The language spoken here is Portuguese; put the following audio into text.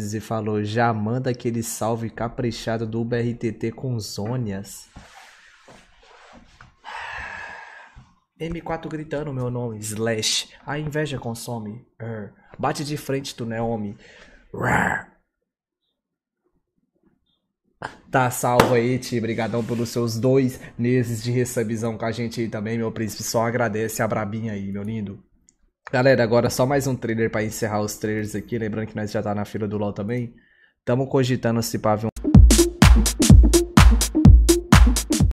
e falou: já manda aquele salve caprichado do BRTT com zônias. M4 gritando meu nome, slash. A inveja consome. Bate de frente, tu Naomi. É Rar. Tá salvo aí, Ti. Obrigadão pelos seus dois meses de recebizão com a gente aí também, meu príncipe. Só agradece a brabinha aí, meu lindo. Galera, agora só mais um trailer para encerrar os trailers aqui. Lembrando que nós já tá na fila do LoL também. Tamo cogitando se pá